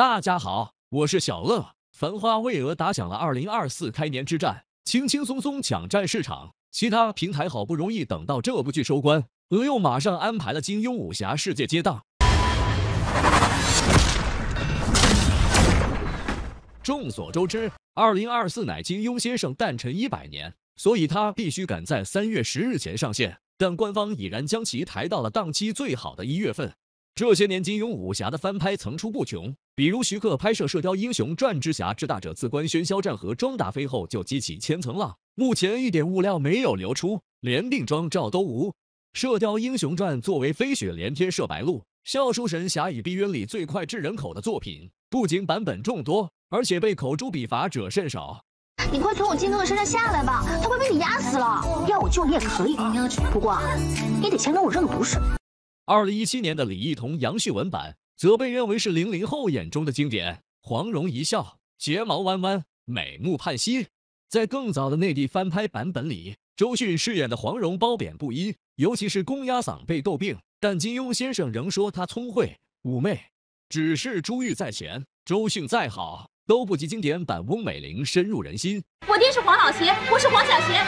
大家好，我是小乐。繁花为鹅打响了二零二四开年之战，轻轻松松抢占市场。其他平台好不容易等到这部剧收官，鹅又马上安排了金庸武侠世界接档。众所周知，二零二四乃金庸先生诞辰一百年，所以他必须赶在三月十日前上线。但官方已然将其抬到了档期最好的一月份。这些年金庸武侠的翻拍层出不穷。比如徐克拍摄《射雕英雄传》之侠之大者，自关喧嚣战和庄打飞后就激起千层浪。目前一点物料没有流出，连定妆照都无。《射雕英雄传》作为飞雪连天射白鹿，笑书神侠倚碧鸳里最快炙人口的作品，不仅版本众多，而且被口诛笔伐者甚少。你快从我金哥哥身上下来吧，他快被你压死了。要我救你也可以，不过你得先跟我认个不是。二零一七年的李一桐、杨旭文版。则被认为是零零后眼中的经典，黄蓉一笑，睫毛弯弯，美目盼兮。在更早的内地翻拍版本里，周迅饰演的黄蓉褒贬不一，尤其是公鸭嗓被诟病，但金庸先生仍说她聪慧妩媚。只是珠玉在前，周迅再好，都不及经典版翁美玲深入人心。我爹是黄老邪，我是黄小邪。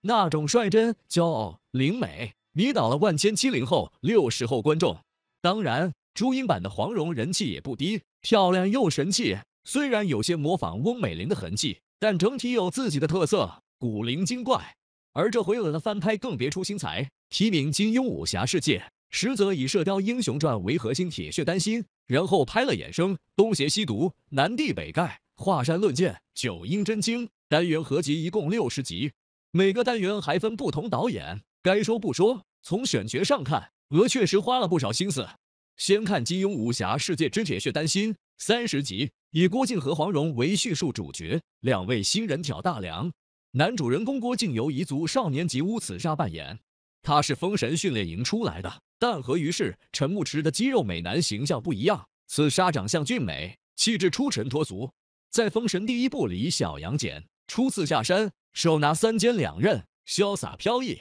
那种率真、骄傲、灵美。迷倒了万千七零后、六十后观众，当然朱茵版的黄蓉人气也不低，漂亮又神气，虽然有些模仿翁美玲的痕迹，但整体有自己的特色，古灵精怪。而这回有的翻拍，更别出心裁，提名金庸武侠世界，实则以《射雕英雄传》为核心，铁血丹心，然后拍了衍生东邪西毒、南帝北丐、华山论剑、九阴真经单元合集，一共六十集，每个单元还分不同导演。该说不说，从选角上看，鹅确实花了不少心思。先看金庸武侠世界之铁血丹心三十集，以郭靖和黄蓉为叙述主角，两位新人挑大梁。男主人公郭靖由彝族少年吉乌此沙扮演，他是封神训练营出来的，但和于是陈牧驰的肌肉美男形象不一样。此沙长相俊美，气质出尘脱俗，在封神第一部里，小杨戬初次下山，手拿三尖两刃，潇洒飘逸。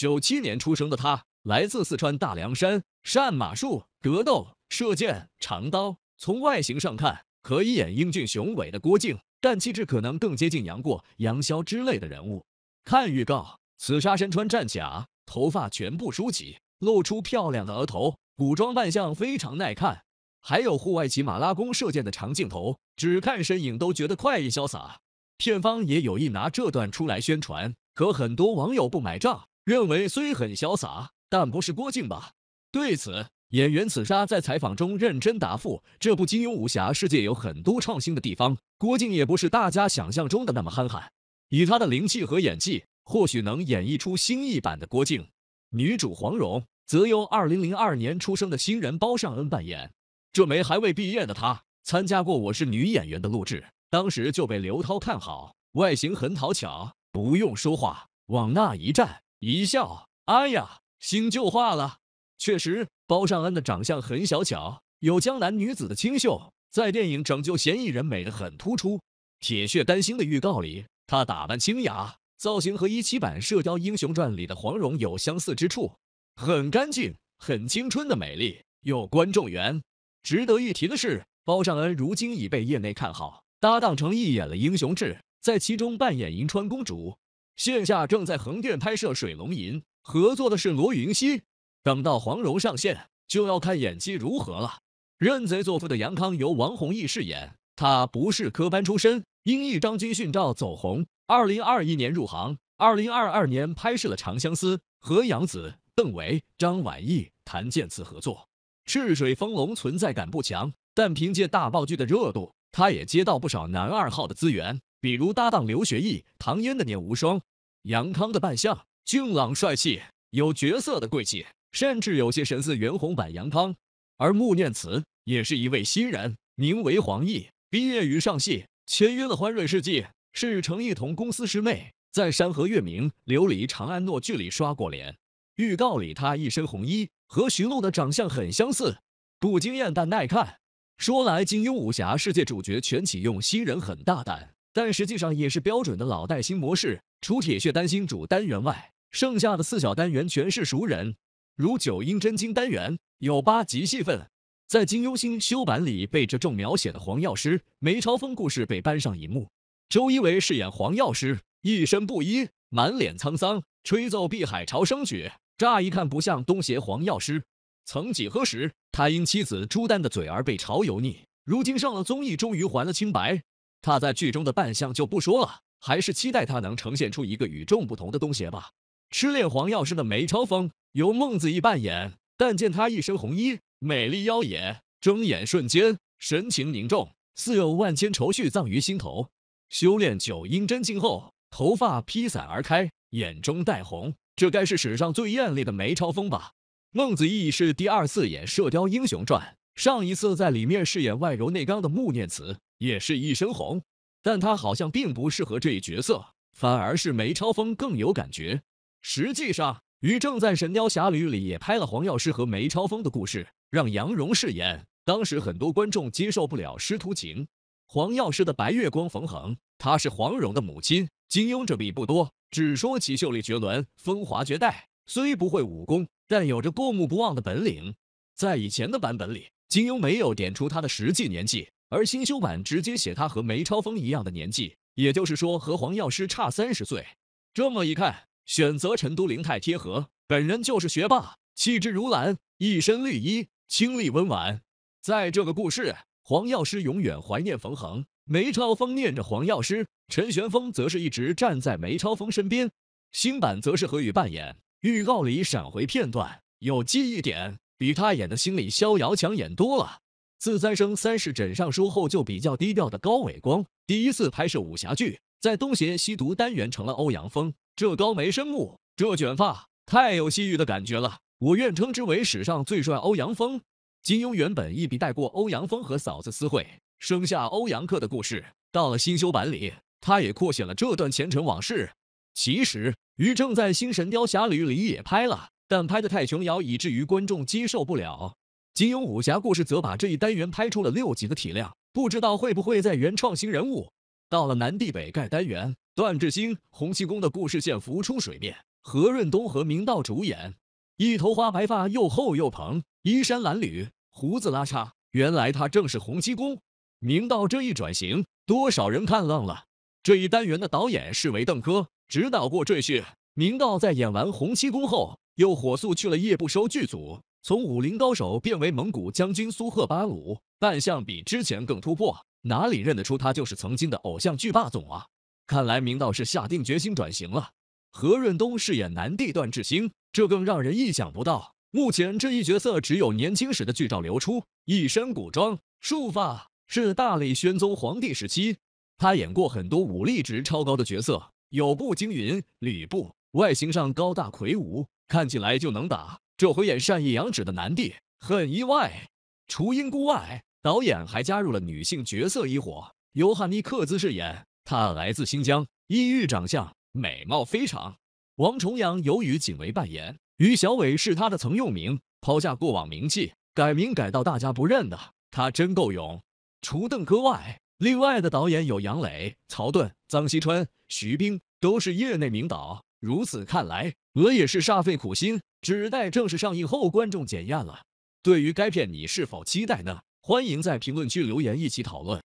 九七年出生的他，来自四川大凉山，善马术、格斗、射箭、长刀。从外形上看，可以演英俊雄伟的郭靖，但气质可能更接近杨过、杨逍之类的人物。看预告，此沙身穿战甲，头发全部梳起，露出漂亮的额头，古装扮相非常耐看。还有户外骑马拉弓射箭的长镜头，只看身影都觉得快意潇洒。片方也有意拿这段出来宣传，可很多网友不买账。认为虽很潇洒，但不是郭靖吧？对此，演员此沙在采访中认真答复：“这部《金庸武侠世界》有很多创新的地方，郭靖也不是大家想象中的那么憨憨。以他的灵气和演技，或许能演绎出新一版的郭靖。”女主黄蓉则由2002年出生的新人包上恩扮演，这枚还未毕业的她，参加过《我是女演员》的录制，当时就被刘涛看好，外形很讨巧，不用说话，往那一站。一笑，哎呀，心就化了。确实，包上恩的长相很小巧，有江南女子的清秀，在电影《拯救嫌疑人》美得很突出。《铁血丹心》的预告里，她打扮清雅，造型和一七版《射雕英雄传》里的黄蓉有相似之处，很干净、很青春的美丽，有观众缘。值得一提的是，包上恩如今已被业内看好，搭档成毅演了《英雄志》，在其中扮演银川公主。线下正在横店拍摄《水龙吟》，合作的是罗云熙。等到黄蓉上线，就要看演技如何了。认贼作父的杨康由王弘毅饰演，他不是科班出身，因一张军训照走红。二零二一年入行，二零二二年拍摄了《长相思》，和杨紫、邓为、张晚意、谭健次合作。赤水风龙存在感不强，但凭借大爆剧的热度，他也接到不少男二号的资源，比如搭档刘学义、唐嫣的《念无双》。杨康的扮相俊朗帅气，有角色的贵气，甚至有些神似袁弘版杨康。而穆念慈也是一位新人，名为黄奕，毕业于上戏，签约了欢瑞世纪，是程一彤公司师妹，在《山河月明》《琉璃》《长安诺》剧里刷过脸。预告里他一身红衣，和徐璐的长相很相似，不惊艳但耐看。说来金庸武侠世界主角全启用新人很大胆。但实际上也是标准的老带新模式，除铁血丹心主单元外，剩下的四小单元全是熟人，如九阴真经单元有八集戏份，在金庸新修版里被着重描写的黄药师梅超风故事被搬上荧幕，周一围饰演黄药师，一身布衣，满脸沧桑，吹奏碧海潮生曲，乍一看不像东邪黄药师。曾几何时，他因妻子朱丹的嘴而被嘲油腻，如今上了综艺，终于还了清白。他在剧中的扮相就不说了，还是期待他能呈现出一个与众不同的东西吧。痴恋黄药师的梅超风由孟子义扮演，但见他一身红衣，美丽妖冶，睁眼瞬间神情凝重，似有万千愁绪葬于心头。修炼九阴真经后，头发披散而开，眼中带红，这该是史上最艳丽的梅超风吧？孟子义是第二次演《射雕英雄传》。上一次在里面饰演外柔内刚的穆念慈也是一身红，但他好像并不适合这一角色，反而是梅超风更有感觉。实际上，于正在《神雕侠侣》里也拍了黄药师和梅超风的故事，让杨蓉饰演。当时很多观众接受不了师徒情。黄药师的白月光冯衡，她是黄蓉的母亲。金庸这笔不多，只说其秀丽绝伦、风华绝代，虽不会武功，但有着过目不忘的本领。在以前的版本里。金庸没有点出他的实际年纪，而新修版直接写他和梅超风一样的年纪，也就是说和黄药师差三十岁。这么一看，选择陈都灵太贴合。本人就是学霸，气质如兰，一身绿衣，清丽温婉。在这个故事，黄药师永远怀念冯衡，梅超风念着黄药师，陈玄风则是一直站在梅超风身边。新版则是何雨扮演。预告里闪回片段有记忆点。比他演的《心理逍遥》抢眼多了。自三生三世枕上书》后就比较低调的高伟光，第一次拍摄武侠剧，在《东邪西毒》单元成了欧阳锋。这高眉深目，这卷发，太有西域的感觉了。我愿称之为史上最帅欧阳锋。金庸原本一笔带过欧阳锋和嫂子私会，生下欧阳克的故事，到了新修版里，他也扩写了这段前尘往事。其实，于正在《新神雕侠侣》里也拍了。但拍得太琼瑶，以至于观众接受不了。金庸武侠故事则把这一单元拍出了六集的体量，不知道会不会再原创新人物。到了南帝北丐单元，段智兴、洪七公的故事线浮出水面。何润东和明道主演，一头花白发又厚又蓬，衣衫褴褛，胡子拉碴。原来他正是洪七公。明道这一转型，多少人看愣了。这一单元的导演是韦邓科，指导过《赘婿》。明道在演完洪七公后。又火速去了《夜不收》剧组，从武林高手变为蒙古将军苏赫巴鲁，扮相比之前更突破，哪里认得出他就是曾经的偶像剧霸总啊？看来明道是下定决心转型了。何润东饰演南帝段智兴，这更让人意想不到。目前这一角色只有年轻时的剧照流出，一身古装，束发，是大理宣宗皇帝时期。他演过很多武力值超高的角色，有步惊云、吕布，外形上高大魁梧。看起来就能打，这回演善意羊指的男帝很意外。除英姑外，导演还加入了女性角色一伙，由汉尼克孜饰演，她来自新疆，异域长相，美貌非常。王重阳由于仅为扮演，于小伟是他的曾用名，抛下过往名气，改名改到大家不认的，他真够勇。除邓哥外，另外的导演有杨磊、曹盾、张西川、徐冰，都是业内名导。如此看来，鹅也是煞费苦心，只待正式上映后观众检验了。对于该片，你是否期待呢？欢迎在评论区留言，一起讨论。